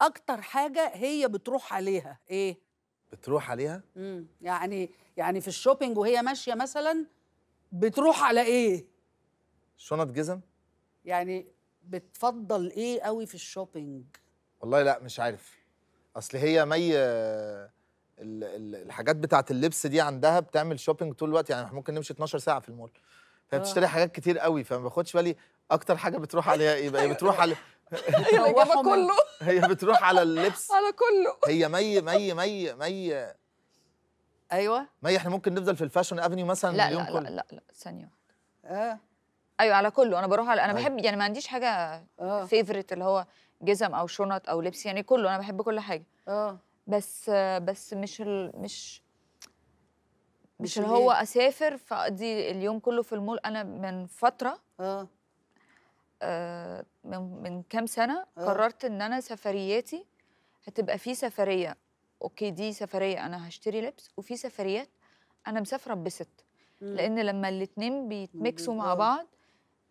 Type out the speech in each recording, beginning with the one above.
اكتر حاجه هي بتروح عليها ايه بتروح عليها امم يعني يعني في الشوبينج وهي ماشيه مثلا بتروح على ايه شنط جزم يعني بتفضل ايه قوي في الشوبينج والله لا مش عارف اصل هي مي الحاجات بتاعه اللبس دي عندها بتعمل شوبينج طول الوقت يعني ممكن نمشي 12 ساعه في المول فهي بتشتري آه. حاجات كتير قوي فما باخدش بالي اكتر حاجه بتروح عليها ايه بقى بتروح على الإجابة كله هي بتروح على اللبس على كله هي مي مي مي مي ايوه مي احنا ممكن نفضل في الفاشن افنيو مثلا لا اليوم لا, كله. لا لا لا ثانية اه ايوه على كله انا بروح على انا أيوة. بحب يعني ما عنديش حاجة آه. فيفرت اللي هو جزم او شنط او لبس يعني كله انا بحب كل حاجة اه بس بس مش ال... مش مش اللي هو اسافر فاقضي اليوم كله في المول انا من فتره اه آه، من من كام سنه آه. قررت ان انا سفرياتي هتبقى في سفريه اوكي دي سفريه انا هشتري لبس وفي سفريات انا مسافره اتبسط لان لما الاثنين بيتمكسوا مع آه. بعض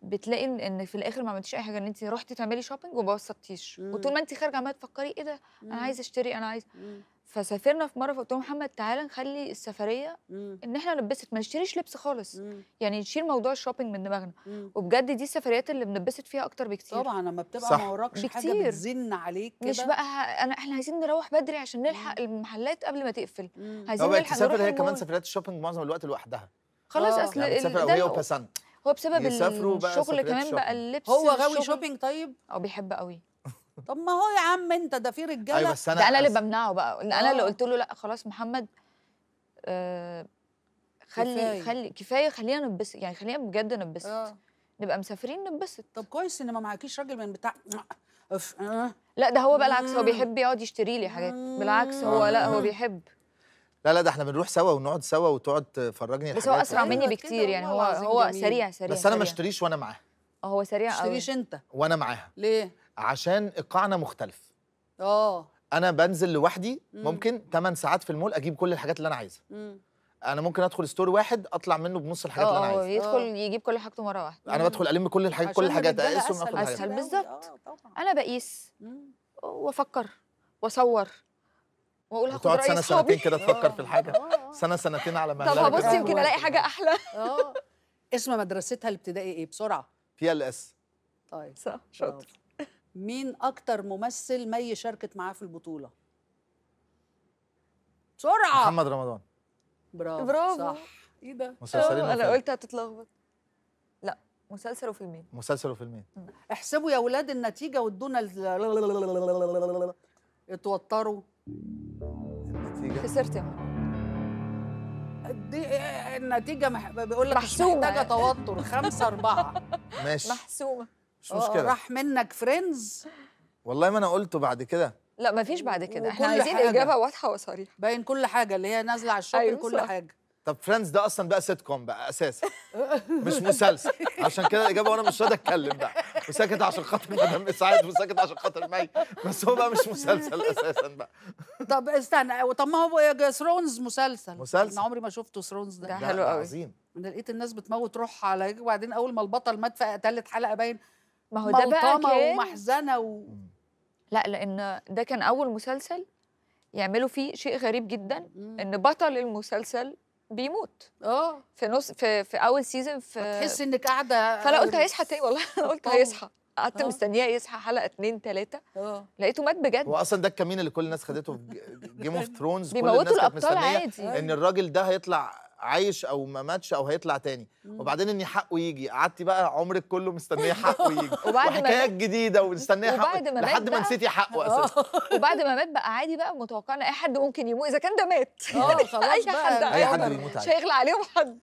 بتلاقي ان في الاخر ما عملتيش اي حاجه ان انت رحتي تعملي شوبينج وما وصلتيش وطول ما انت خارجه عماله تفكري ايه ده انا عايزه اشتري انا عايزه فسافرنا في مره فقلت لهم محمد تعالى نخلي السفريه مم. ان احنا نلبست ما نشتريش لبس خالص مم. يعني نشيل موضوع الشوبينج من دماغنا مم. وبجد دي السفريات اللي بنبسط فيها اكتر بكتير طبعا لما بتبقى ما وراكش حاجه بتزن عليك كده مش بقى انا احنا عايزين نروح بدري عشان نلحق مم. المحلات قبل ما تقفل مم. عايزين نلحق تسافر هي كمان سفريات الشوبينج معظم الوقت لوحدها خلاص آه. اصل يعني بتسافر هو بسبب الشغل كمان بقى اللبس هو غاوي شوبينج طيب؟ اه بيحب قوي طب ما هو يا عم انت ده في رجاله أيوة بس أنا ده انا اللي بمنعه بقى إن انا اللي آه. قلت له لا خلاص محمد آه خلي كفاية. خلي كفايه خلينا نتبسط يعني خلينا بجد نتبسط آه. نبقى مسافرين نتبسط طب كويس ان ما معكيش راجل من بتاع اف آه. لا ده هو بقى العكس هو بيحب يقعد يشتري لي حاجات بالعكس هو آه. لا هو آه. بيحب لا لا ده احنا بنروح سوا ونقعد سوا وتقعد تفرجني الحاجات بس هو اسرع مني أيوة، بكتير يعني هو هو سريع سريع بس انا ما اشتريش وانا معاه هو سريع قوي ما اشتريش انت وانا معاها ليه عشان ايقاعنا مختلف اه انا بنزل لوحدي ممكن 8 ساعات في المول اجيب كل الحاجات اللي انا عايزها انا ممكن ادخل ستور واحد اطلع منه بنص الحاجات اللي انا آه، آه، عايزها يدخل آه. يجيب كل حاجته مره واحده انا بدخل الم كل الحاجات كل الحاجات اقيس اخد حاجات اسهل بالظبط انا بقيس وافكر واصور واقول هاخد راي سنه سنتين كده تفكر في الحاجه سنه سنتين على ما طب هبص يمكن الاقي حاجه احلى اسم مدرستها الابتدائي ايه بسرعه ال اس طيب صح شاطر مين اكتر ممثل مي شاركت معاه في البطوله بسرعه محمد رمضان برافو برافو صح ايه ده مسلسلين انا قلت هتتلخبط لا مسلسل وفيلمين مسلسل وفيلمين احسبوا يا ولاد النتيجه وادونا اتوتروا النتيجه خسرت يا دي إيه؟ النتيجه مح... بيقول لك محسومه محتاجه يعني. توتر خمسة أربعة ماشي محسومه مش آه، مشكله راح منك فريندز والله ما انا قلته بعد كده لا ما فيش بعد كده احنا عايزين اجابه واضحه وصريحه باين كل حاجه اللي هي نازله على الشاطئ أيوة كل صح. حاجه طب فريندز ده اصلا بقى سيت كوم بقى اساسا مش مسلسل عشان كده الاجابه وانا مش راضي اتكلم بقى وساكت عشان خاطر مدام اسعاد وساكت عشان خاطر مي بس هو بقى مش مسلسل اساسا بقى طب استنى طب ما هو ثرونز مسلسل مسلسل انا عمري ما شفته ثرونز ده, ده حلو قوي عظيم انا لقيت الناس بتموت روحها على وبعدين اول ما البطل مات في ثالث حلقه باين ما هو ده بقى ومحزنه و... لا لان ده كان اول مسلسل يعملوا فيه شيء غريب جدا مم. ان بطل المسلسل بيموت اه في نص في, في اول سيزون في تحس انك قاعده فانا قلت هيصحى تاني والله انا قلت هيصحى قعدت آه. مستنيه يصحى حلقه اثنين ثلاثه اه لقيته مات بجد هو اصلا ده الكمين اللي كل الناس خدته في جيم اوف ثرونز كل الناس كانت مستنيه عادي. ان الراجل ده هيطلع عايش او ما ماتش او هيطلع تاني مم. وبعدين ان حقه يجي قعدتي بقى عمرك كله مستنيه حقه يجي ما جديده ومستنيه حقه ما لحد ما نسيتي حقه آه. اساسا وبعد ما مات بقى عادي بقى متوقع ان اي حد ممكن يموت اذا كان ده مات اه خلاص اي حد اي حد بيموت مش هيغلى عليهم حد